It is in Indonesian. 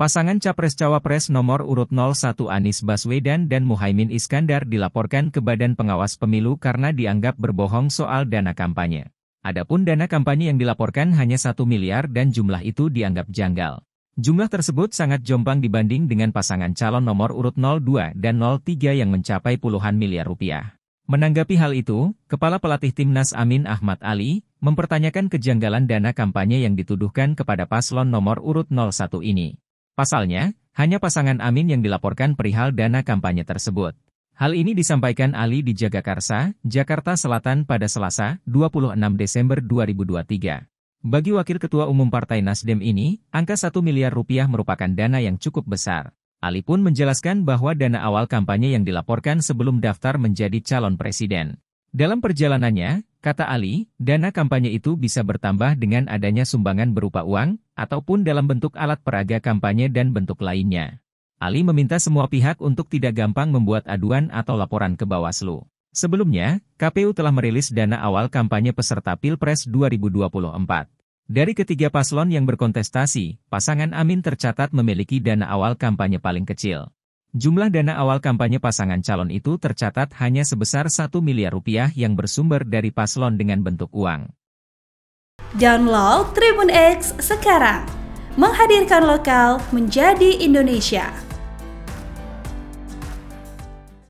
Pasangan Capres-Cawapres nomor urut 01 Anies Baswedan dan Muhaimin Iskandar dilaporkan ke Badan Pengawas Pemilu karena dianggap berbohong soal dana kampanye. Adapun dana kampanye yang dilaporkan hanya 1 miliar dan jumlah itu dianggap janggal. Jumlah tersebut sangat jombang dibanding dengan pasangan calon nomor urut 02 dan 03 yang mencapai puluhan miliar rupiah. Menanggapi hal itu, Kepala Pelatih Timnas Amin Ahmad Ali mempertanyakan kejanggalan dana kampanye yang dituduhkan kepada paslon nomor urut 01 ini. Pasalnya, hanya pasangan Amin yang dilaporkan perihal dana kampanye tersebut. Hal ini disampaikan Ali di Jagakarsa, Jakarta Selatan pada Selasa, 26 Desember 2023. Bagi Wakil Ketua Umum Partai Nasdem ini, angka 1 miliar rupiah merupakan dana yang cukup besar. Ali pun menjelaskan bahwa dana awal kampanye yang dilaporkan sebelum daftar menjadi calon presiden. Dalam perjalanannya, Kata Ali, dana kampanye itu bisa bertambah dengan adanya sumbangan berupa uang, ataupun dalam bentuk alat peraga kampanye dan bentuk lainnya. Ali meminta semua pihak untuk tidak gampang membuat aduan atau laporan ke Bawaslu. Sebelumnya, KPU telah merilis dana awal kampanye peserta Pilpres 2024. Dari ketiga paslon yang berkontestasi, pasangan Amin tercatat memiliki dana awal kampanye paling kecil. Jumlah dana awal kampanye pasangan calon itu tercatat hanya sebesar 1 miliar rupiah yang bersumber dari paslon dengan bentuk uang. Download Tribun X sekarang. Menghadirkan lokal menjadi Indonesia.